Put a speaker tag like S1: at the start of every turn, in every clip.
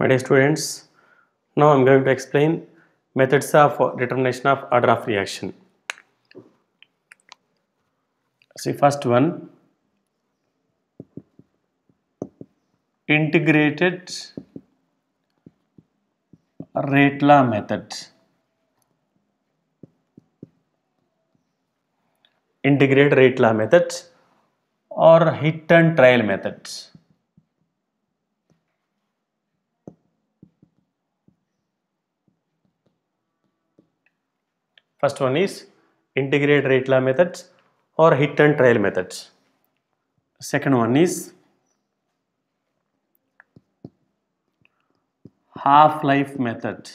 S1: My dear students, now I am going to explain methods of determination of order of reaction. See first one, integrated rate law method. integrated rate law method or hit and trial methods. First one is integrate rate law methods or hit and trial methods. Second one is half-life method.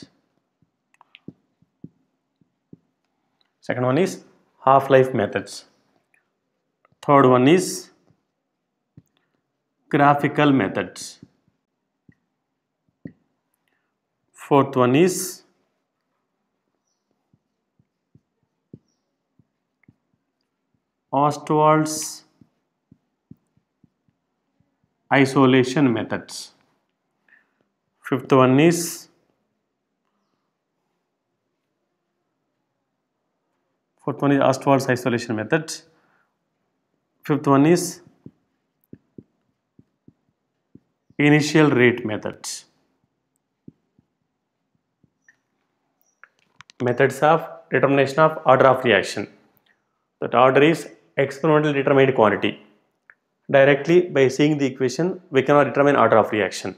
S1: Second one is half-life methods. Third one is graphical methods. Fourth one is Ostwald's isolation methods. Fifth one is fourth one is Ostwald's isolation methods. Fifth one is initial rate methods. Methods of determination of order of reaction. That order is experimental determined quantity. Directly by seeing the equation, we cannot determine order of reaction.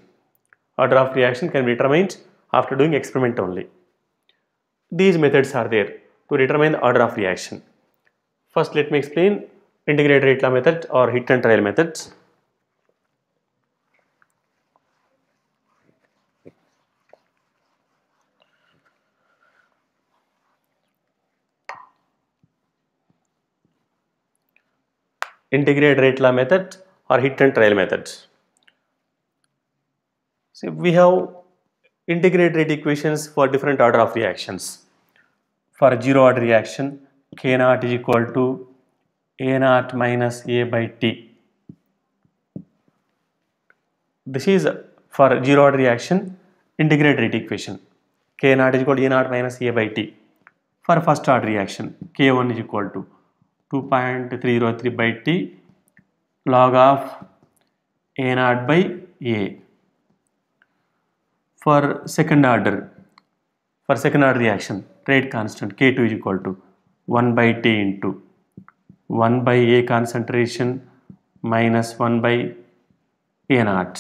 S1: Order of reaction can be determined after doing experiment only. These methods are there to determine the order of reaction. First, let me explain integrated rate law method or hit and trial methods. integrate rate law methods or hit and trial methods. So we have integrated rate equations for different order of reactions. For zero order reaction, k naught is equal to a naught minus a by t. This is for zero order reaction integrate rate equation. k naught is equal to a naught minus a by t. For first order reaction, k1 is equal to 2.303 by t log of a naught by a for second order for second order reaction rate constant k2 is equal to 1 by t into 1 by a concentration minus 1 by a naught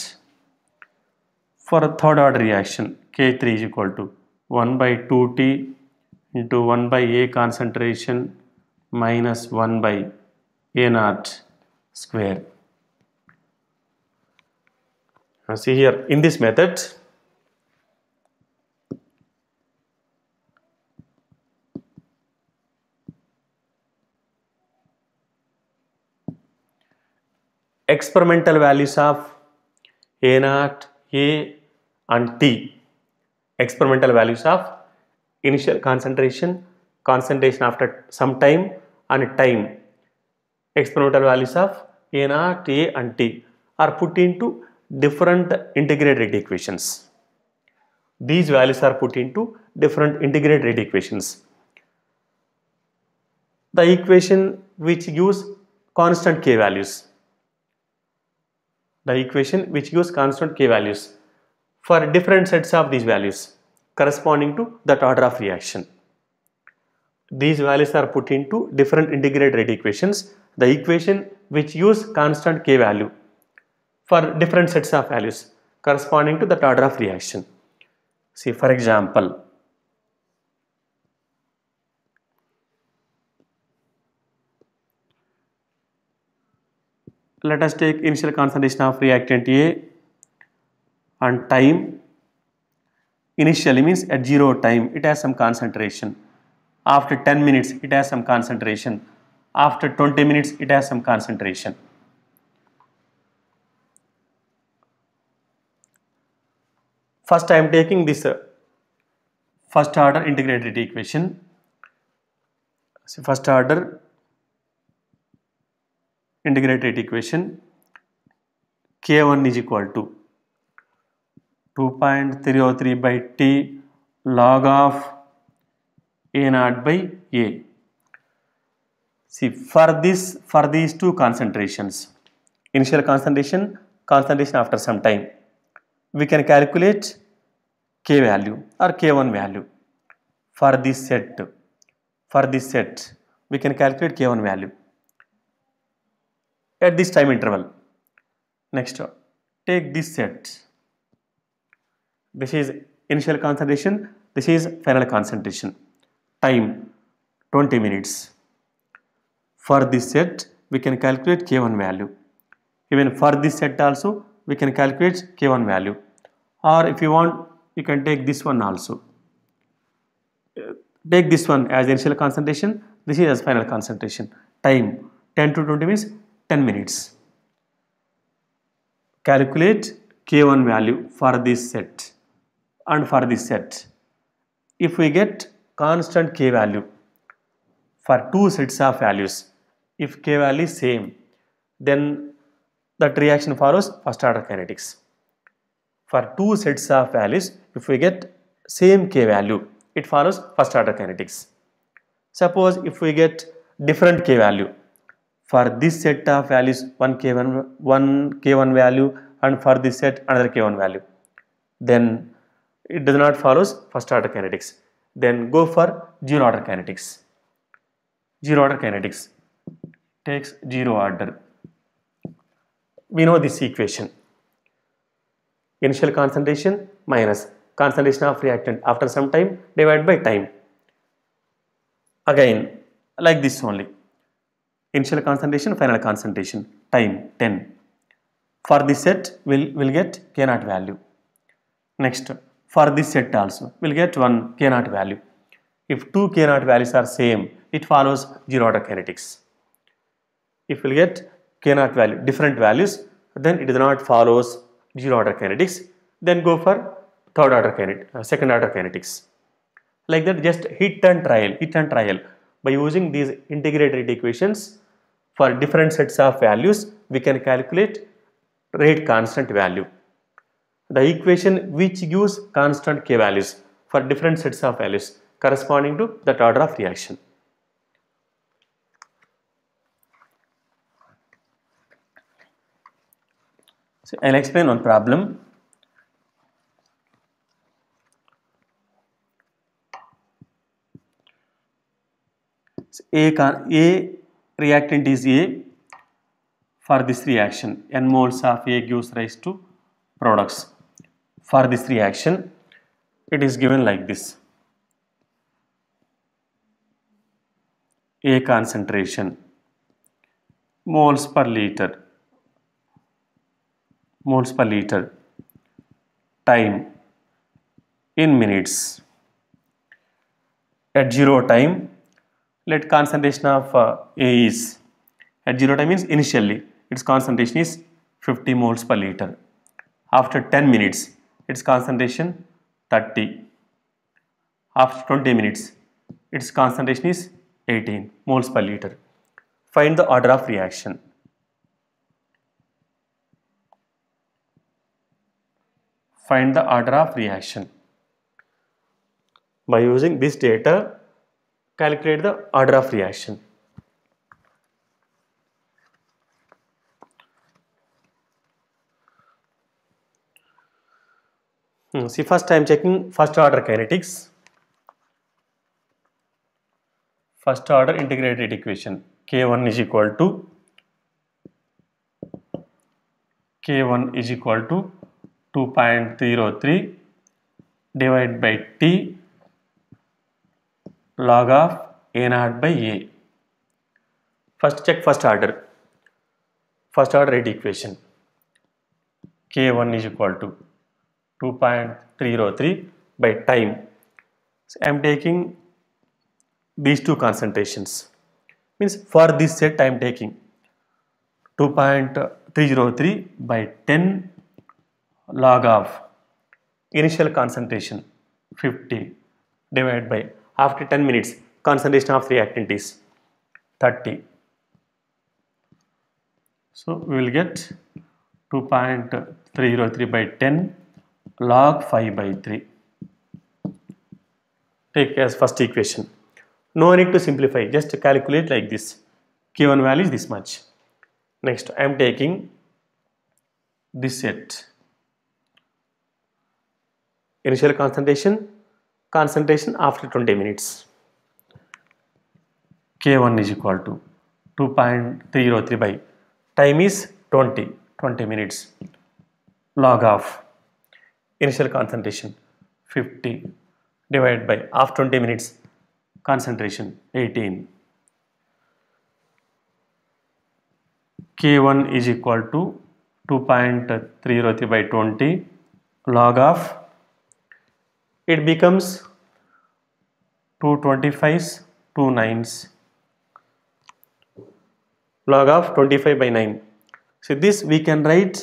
S1: for third order reaction k3 is equal to 1 by 2t into 1 by a concentration minus 1 by a naught square. Now see here in this method experimental values of a naught, a and t experimental values of initial concentration concentration after some time and time exponential values of a naught, a and t are put into different integrated equations. These values are put into different integrated equations. The equation which gives constant k values. The equation which gives constant k values for different sets of these values corresponding to that order of reaction these values are put into different integrate rate equations, the equation which use constant k value for different sets of values corresponding to the order of reaction. See for example, let us take initial concentration of reactant A and time initially means at zero time it has some concentration after 10 minutes, it has some concentration. After 20 minutes, it has some concentration. First, I am taking this uh, first order integrated equation. So, first order integrated equation K1 is equal to 2.303 by T log of a naught by a. See for this for these two concentrations initial concentration concentration after some time we can calculate k value or k1 value for this set for this set we can calculate k1 value at this time interval next take this set this is initial concentration this is final concentration time 20 minutes. For this set we can calculate k1 value. Even for this set also we can calculate k1 value or if you want you can take this one also. Uh, take this one as initial concentration, this is as final concentration. Time 10 to 20 means 10 minutes. Calculate k1 value for this set and for this set. If we get constant k value for two sets of values if k value is same then that reaction follows first order kinetics for two sets of values if we get same k value it follows first order kinetics suppose if we get different k value for this set of values one k1 one k1 value and for this set another k1 value then it does not follows first order kinetics then go for zero order kinetics. Zero order kinetics takes zero order. We know this equation. Initial concentration minus concentration of reactant after some time divided by time. Again, like this only. Initial concentration, final concentration, time 10. For this set, we'll, we'll get k naught value. Next, for this set also we'll get one k naught value. If two k naught values are same it follows zero order kinetics. If we'll get k naught value different values then it is not follows zero order kinetics then go for third order kinetics, uh, second order kinetics. Like that just hit and trial hit and trial by using these integrated equations for different sets of values we can calculate rate constant value the equation which gives constant k values for different sets of values corresponding to that order of reaction. So I'll explain one problem. So a, a reactant is A for this reaction. N moles of A gives rise to products for this reaction it is given like this A concentration moles per liter moles per liter time in minutes at zero time let concentration of uh, A is at zero time means initially its concentration is 50 moles per liter after 10 minutes its concentration 30. After 20 minutes, its concentration is 18 moles per liter. Find the order of reaction. Find the order of reaction. By using this data, calculate the order of reaction. Hmm, see first I am checking first order kinetics. First order integrated equation K1 is equal to K1 is equal to 2.03 divided by T log of A naught by A. First check first order. First order rate equation K1 is equal to 2.303 by time. So I am taking these two concentrations. Means for this set I am taking 2.303 by 10 log of initial concentration 50 divided by after 10 minutes concentration of reactant is 30. So we will get 2.303 by 10 log 5 by 3. Take as first equation. No need to simplify, just calculate like this. Q1 value is this much. Next, I am taking this set. Initial concentration, concentration after 20 minutes. K1 is equal to 2.303 by time is 20, 20 minutes. Log of initial concentration 50 divided by after 20 minutes concentration 18 k1 is equal to 2.3 by 20 log of it becomes 225 25s 2 nines log of 25 by 9 so this we can write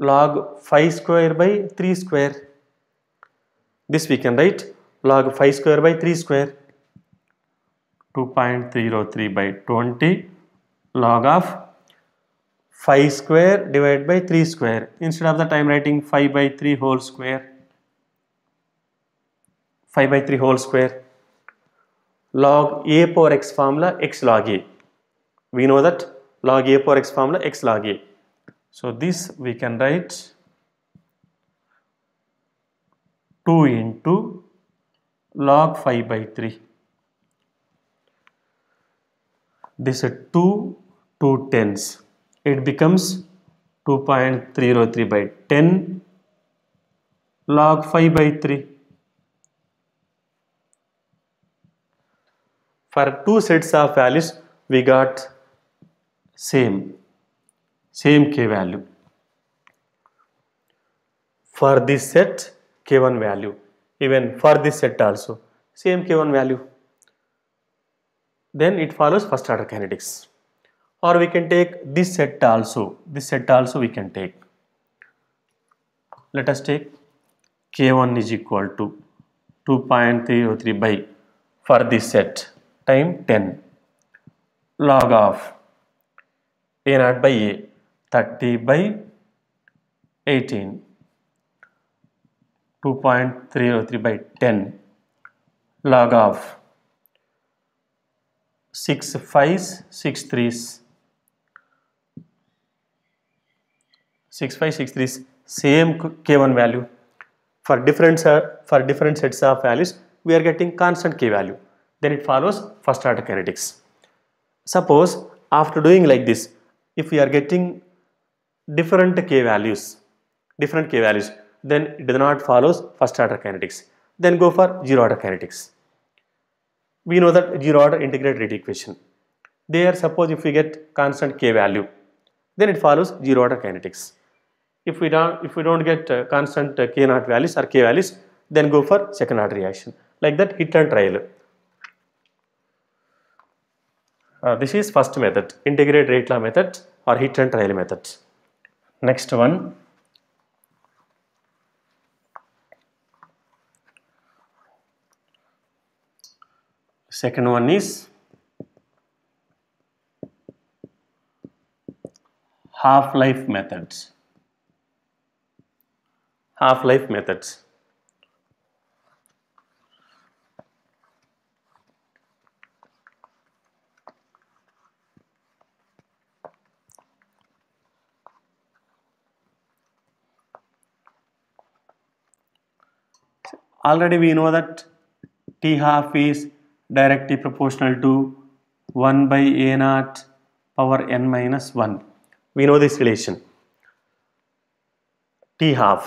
S1: log 5 square by 3 square this we can write log 5 square by 3 square 2.303 by 20 log of 5 square divided by 3 square instead of the time writing 5 by 3 whole square 5 by 3 whole square log a power x formula x log a we know that log a power x formula x log a So this we can write 2 into log 5 by 3. This is 2 2 tens. It becomes 2.303 by 10 log 5 by 3. For two sets of values we got same same k value for this set k1 value even for this set also same k1 value then it follows first order kinetics or we can take this set also this set also we can take let us take k1 is equal to 2.303 by for this set time 10 log of a naught by a 30 by 18 2.303 by 10 log of 6 5s 6 3s 6 5 6 3s same k1 value for different for different sets of values we are getting constant k value then it follows first order kinetics suppose after doing like this if we are getting different k values, different k values, then it does not follows first order kinetics. Then go for zero order kinetics. We know that zero order integrated rate equation. There suppose if we get constant k value, then it follows zero order kinetics. If we don't, if we don't get uh, constant uh, k naught values or k values, then go for second order reaction. Like that hit and trial. Uh, this is first method, integrated rate law method or hit and trial method next one second one is half-life methods half-life methods already we know that t half is directly proportional to 1 by a naught power n minus 1 we know this relation t half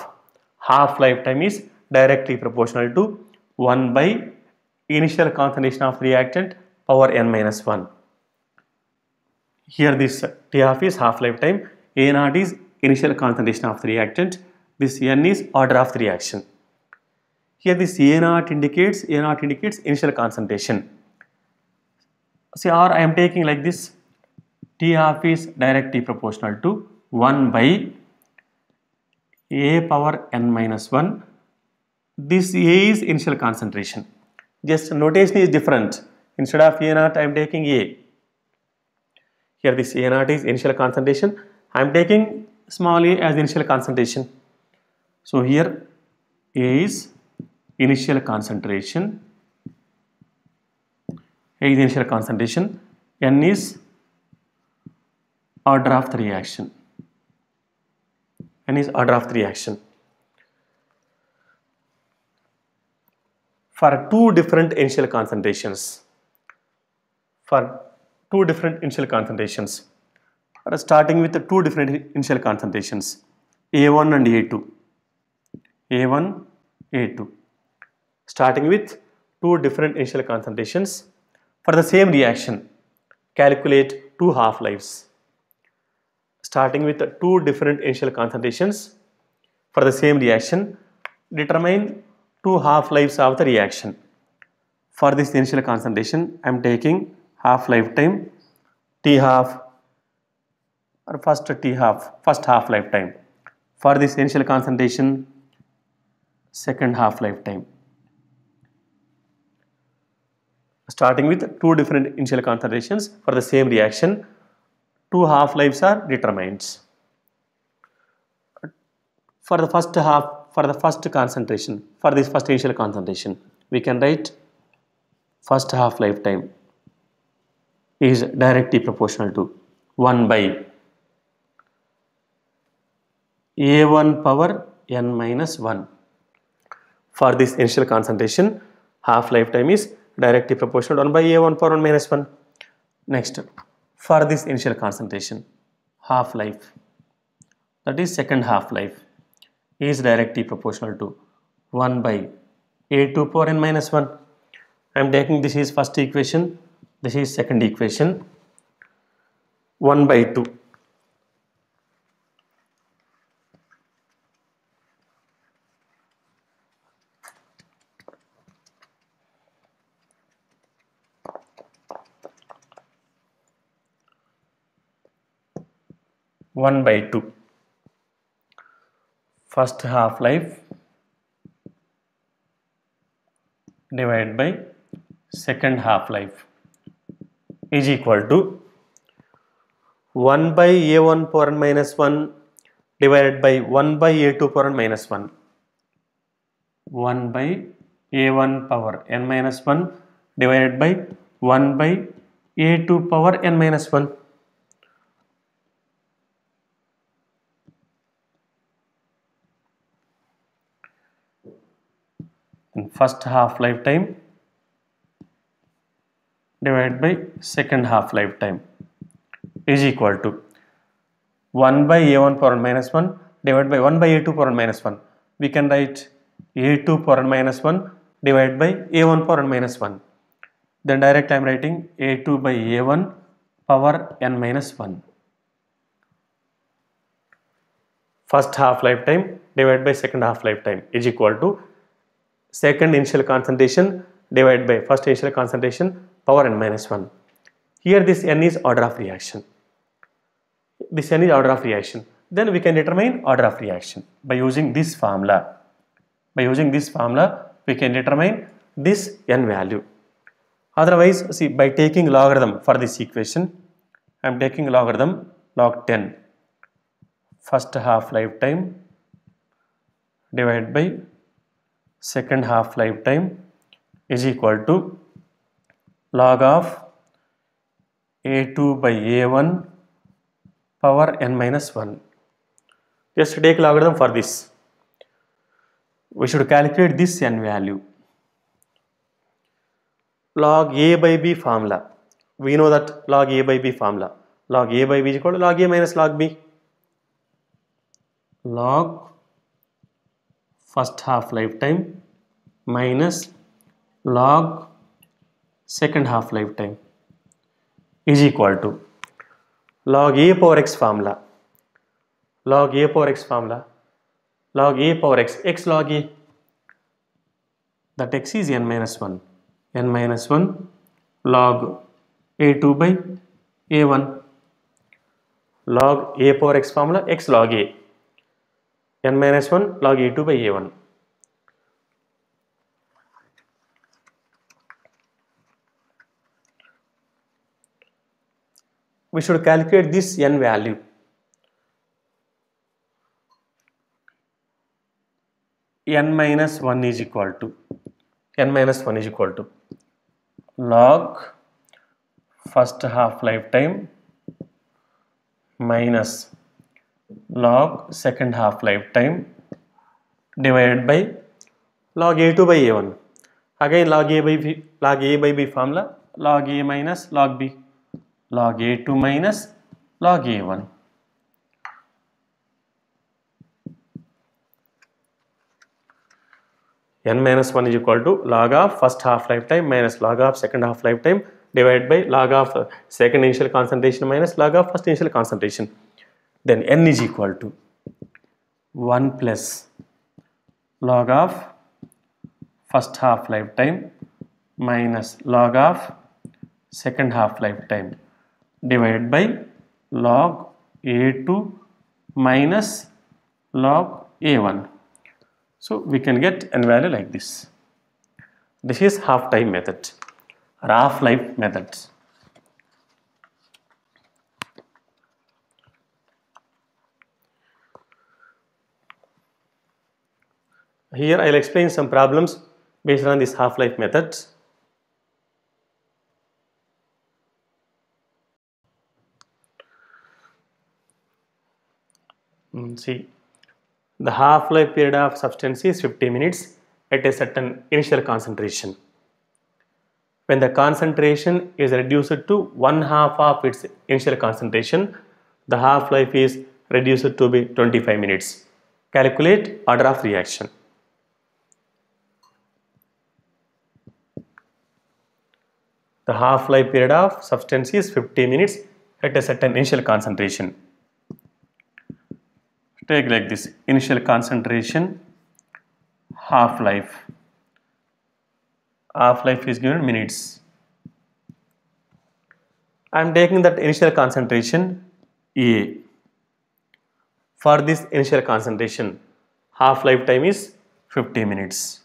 S1: half lifetime is directly proportional to 1 by initial concentration of reactant power n minus 1 here this t half is half lifetime a naught is initial concentration of the reactant this n is order of the reaction here this A naught indicates, A naught indicates initial concentration. See, or I am taking like this, T half is directly proportional to 1 by A power n minus 1. This A is initial concentration. Just notation is different. Instead of A naught, I am taking A. Here this A naught is initial concentration. I am taking small a as initial concentration. So here A is initial concentration is initial concentration n is order of the reaction n is order of the reaction for two different initial concentrations for two different initial concentrations starting with two different initial concentrations a1 and a2 a1 a2 starting with two different initial concentrations for the same reaction. Calculate two half-lives starting with two different initial concentrations for the same reaction. Determine two half-lives of the reaction. For this initial concentration, I am taking half-life time T half or first T half, first half-life time. For this initial concentration, second half-life time. starting with two different initial concentrations for the same reaction. Two half-lives are determined. For the first half, for the first concentration, for this first initial concentration, we can write first half lifetime is directly proportional to 1 by a1 power n minus 1. For this initial concentration, half lifetime is directly proportional 1 by a1 power 1 minus 1. Next, for this initial concentration, half-life, that is second half-life, is directly proportional to 1 by a2 power n minus 1. I am taking this is first equation, this is second equation, 1 by 2. 1 by 2 first half life divided by second half life is equal to 1 by a1 power n minus 1 divided by 1 by a2 power n minus 1 1 by a1 power n minus 1 divided by 1 by a2 power n minus 1 in first half lifetime divided by second half lifetime is equal to 1 by a1 power n minus 1 divided by 1 by a2 power n minus 1. We can write a2 power n minus 1 divided by a1 power n minus 1. Then direct I am writing a2 by a1 power n minus 1. First half lifetime divided by second half lifetime is equal to second initial concentration divided by first initial concentration power n minus 1. Here this n is order of reaction. This n is order of reaction. Then we can determine order of reaction by using this formula. By using this formula we can determine this n value. Otherwise see by taking logarithm for this equation I am taking logarithm log 10 first half lifetime divided by second half lifetime is equal to log of a2 by a1 power n minus 1. Just take logarithm for this. We should calculate this n value. Log a by b formula. We know that log a by b formula. Log a by b is equal to log a minus log b. Log first half lifetime minus log second half lifetime is equal to log a power x formula log a power x formula log a power x x log a that x is n minus 1 n minus 1 log a2 by a1 log a power x formula x log a n minus 1 log e 2 by a1. We should calculate this n value. n minus 1 is equal to n minus 1 is equal to log first half lifetime minus log second half lifetime divided by log a2 by a1 again log a by b, log a by b formula log a minus log b log a2 minus log a1 n minus 1 is equal to log of first half lifetime minus log of second half lifetime divided by log of second initial concentration minus log of first initial concentration then n is equal to 1 plus log of first half lifetime minus log of second half lifetime divided by log a2 minus log a1 so we can get n value like this this is half time method or half life method Here I will explain some problems based on these half-life methods. Hmm, see, the half-life period of substance is 50 minutes at a certain initial concentration. When the concentration is reduced to one half of its initial concentration, the half-life is reduced to be 25 minutes. Calculate order of reaction. the half-life period of substance is 50 minutes at a certain initial concentration. Take like this, initial concentration, half-life. Half-life is given minutes. I am taking that initial concentration A. For this initial concentration, half-life time is 50 minutes.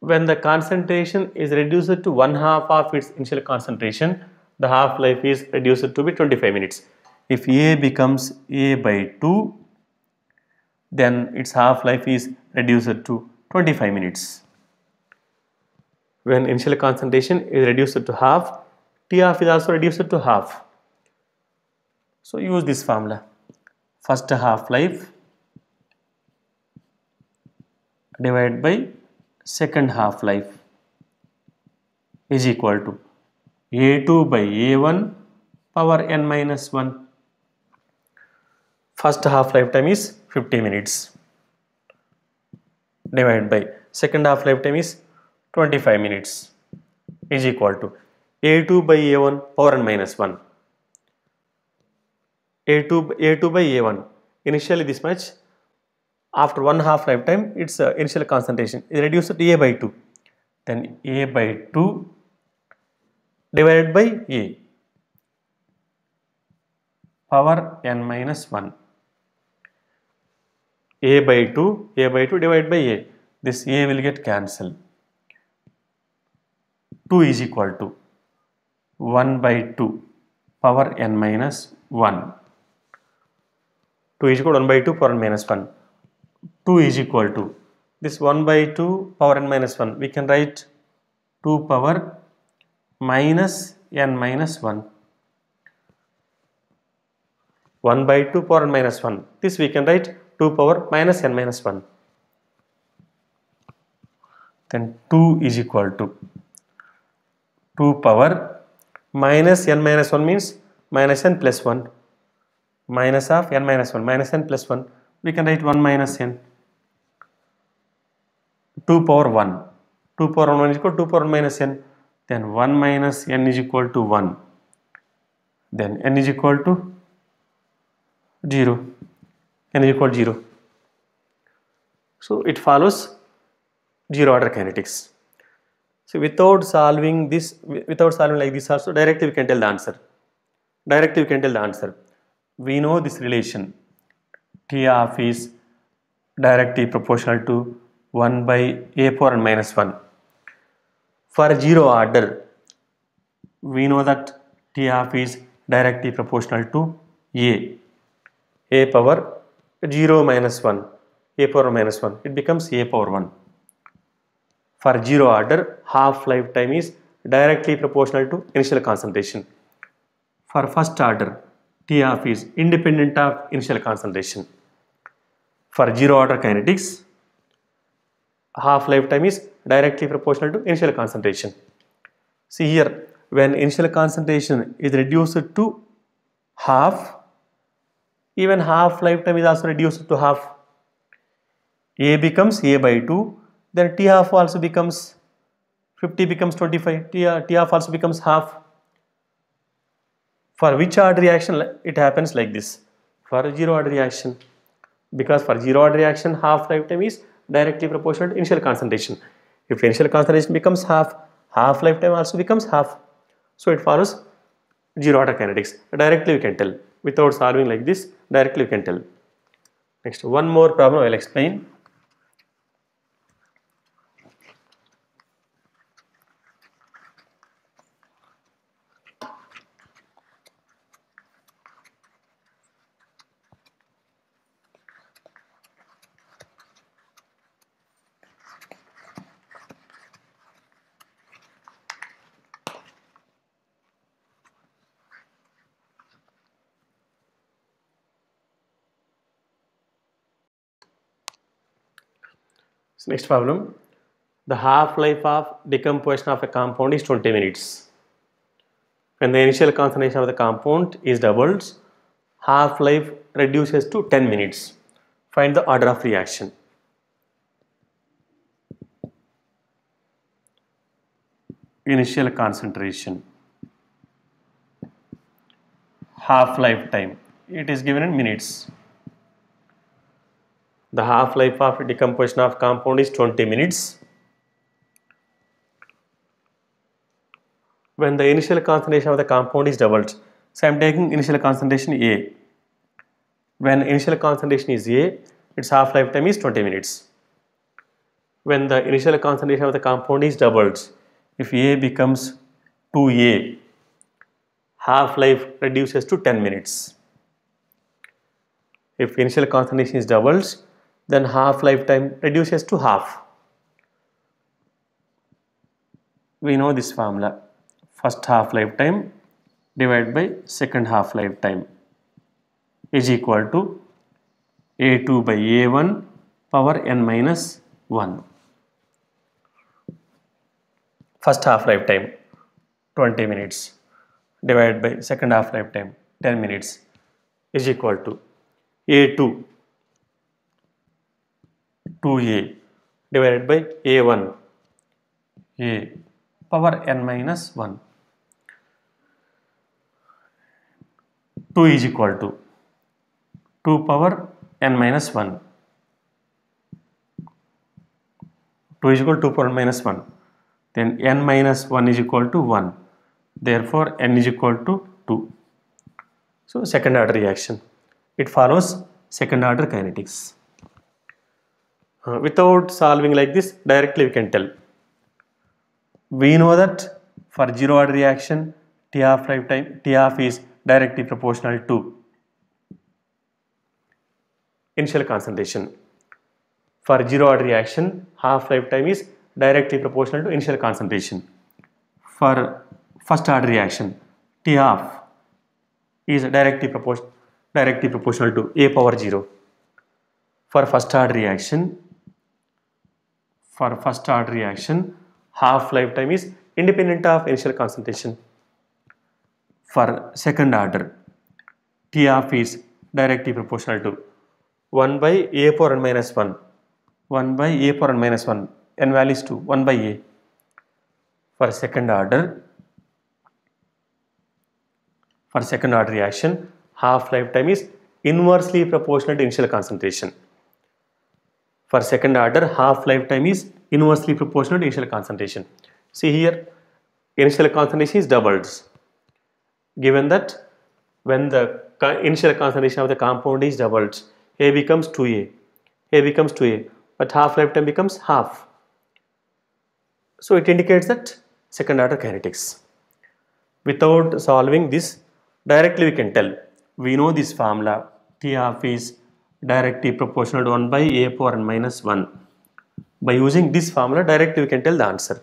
S1: when the concentration is reduced to one half of its initial concentration, the half-life is reduced to be 25 minutes. If A becomes A by 2, then its half-life is reduced to 25 minutes. When initial concentration is reduced to half, T half is also reduced to half. So use this formula. First half-life divided by second half life is equal to a2 by a1 power n minus 1 first half lifetime is 50 minutes divided by second half lifetime is 25 minutes is equal to a2 by a1 power n minus 1 a2 a2 by a1 initially this much after one half lifetime its uh, initial concentration is reduced to A by 2 then A by 2 divided by A power n minus 1 A by 2 A by 2 divided by A this A will get cancelled 2 is equal to 1 by 2 power n minus 1 2 is equal to 1 by 2 power n minus 1 2 is equal to this 1 by 2 power n minus 1 we can write 2 power minus n minus 1 1 by 2 power n minus 1 this we can write 2 power minus n minus 1 then 2 is equal to 2 power minus n minus 1 means minus n plus 1 minus of n minus 1 minus n plus 1 we can write 1 minus n 2 power 1. 2 power 1, is equal to 2 power 1 minus n. Then 1 minus n is equal to 1. Then n is equal to 0. n is equal to 0. So it follows 0 order kinetics. So without solving this, without solving like this also, directly we can tell the answer. Directly we can tell the answer. We know this relation. T of is directly proportional to 1 by a4 minus 1 for zero order we know that t half is directly proportional to a a power 0 minus 1 a power minus 1 it becomes a power 1 for zero order half lifetime is directly proportional to initial concentration for first order t half is independent of initial concentration for zero order kinetics half-life time is directly proportional to initial concentration. See here, when initial concentration is reduced to half, even half-life time is also reduced to half. A becomes A by 2, then T half also becomes 50 becomes 25, T, T half also becomes half. For which odd reaction it happens like this? For zero odd reaction. Because for zero odd reaction half-life time is directly proportional to initial concentration. If initial concentration becomes half, half lifetime also becomes half. So it follows zero order kinetics. Directly we can tell. Without solving like this, directly we can tell. Next, one more problem I will explain. next problem, the half-life of decomposition of a compound is 20 minutes. When the initial concentration of the compound is doubled, half-life reduces to 10 minutes. Find the order of reaction. Initial concentration. Half-life time. It is given in minutes. The half-life of decomposition of compound is 20 minutes. When the initial concentration of the compound is doubled, so I am taking initial concentration A. When initial concentration is A, its half-life time is 20 minutes. When the initial concentration of the compound is doubled, if A becomes 2A, half-life reduces to 10 minutes. If initial concentration is doubled, then half lifetime reduces to half. We know this formula first half lifetime divided by second half lifetime is equal to a2 by a1 power n minus 1. First half lifetime 20 minutes divided by second half lifetime 10 minutes is equal to a2 2a divided by a1 a power n minus 1 2 is equal to 2 power n minus 1 2 is equal to 2 power minus 1 then n minus 1 is equal to 1 therefore n is equal to 2 so second order reaction it follows second order kinetics uh, without solving like this, directly we can tell. We know that for zero order reaction, T half lifetime, T half is directly proportional to initial concentration. For zero order reaction, half lifetime is directly proportional to initial concentration. For first order reaction, T half is directly proportional directly proportional to a power 0 for first order reaction for first order reaction half lifetime is independent of initial concentration for second order T of is directly proportional to 1 by a power n minus 1 1 by a power n minus 1 n value is 2 1 by a for second order for second order reaction half lifetime is inversely proportional to initial concentration for second order, half lifetime is inversely proportional to initial concentration. See here, initial concentration is doubles. Given that when the initial concentration of the compound is doubled, A becomes 2A, A becomes 2A, but half lifetime becomes half. So it indicates that second order kinetics. Without solving this, directly we can tell. We know this formula, T half is directly proportional to 1 by a power n minus 1. By using this formula directly we can tell the answer.